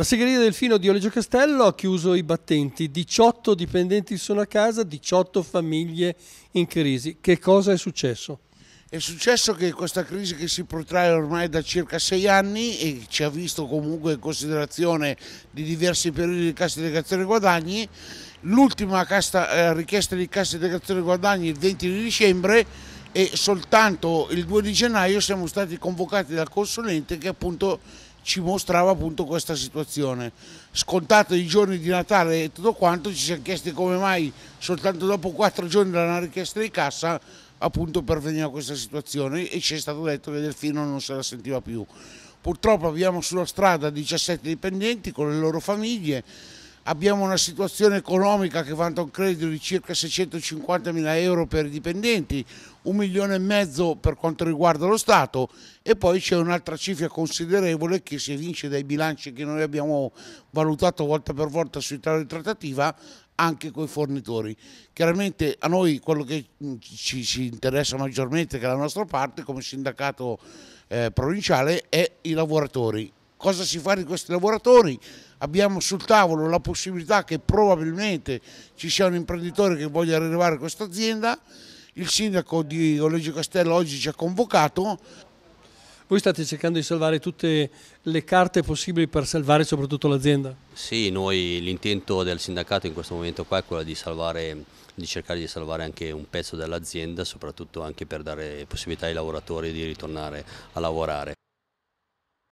La segreteria del fino di Olegio Castello ha chiuso i battenti, 18 dipendenti sono a casa, 18 famiglie in crisi. Che cosa è successo? È successo che questa crisi che si protrae ormai da circa sei anni e ci ha visto comunque in considerazione di diversi periodi di cassa integrazione guadagni, l'ultima eh, richiesta di cassa integrazione guadagni il 20 di dicembre e soltanto il 2 di gennaio siamo stati convocati dal consulente che appunto ci mostrava appunto questa situazione. Scontato i giorni di Natale e tutto quanto, ci siamo chiesti come mai soltanto dopo quattro giorni era richiesta di cassa appunto perveniva questa situazione e ci è stato detto che Delfino non se la sentiva più. Purtroppo abbiamo sulla strada 17 dipendenti con le loro famiglie, abbiamo una situazione economica che vanta un credito di circa 650 mila euro per i dipendenti, un milione e mezzo per quanto riguarda lo Stato e poi c'è un'altra cifra considerevole che si evince dai bilanci che noi abbiamo valutato volta per volta sui tavoli di trattativa anche con i fornitori. Chiaramente a noi quello che mm, ci, ci, interessa maggiormente, che è la nostra parte come sindacato eh, provinciale, è i lavoratori cosa si fa di questi lavoratori. Abbiamo sul tavolo la possibilità che probabilmente ci sia un imprenditore che voglia rilevare questa azienda. Il sindaco di Oleggio Castello oggi ci ha convocato. Voi state cercando di salvare tutte le carte possibili per salvare soprattutto l'azienda? Sì, noi l'intento del sindacato in questo momento qua è quello di, salvare, di cercare di salvare anche un pezzo dell'azienda, soprattutto anche per dare possibilità ai lavoratori di ritornare a lavorare.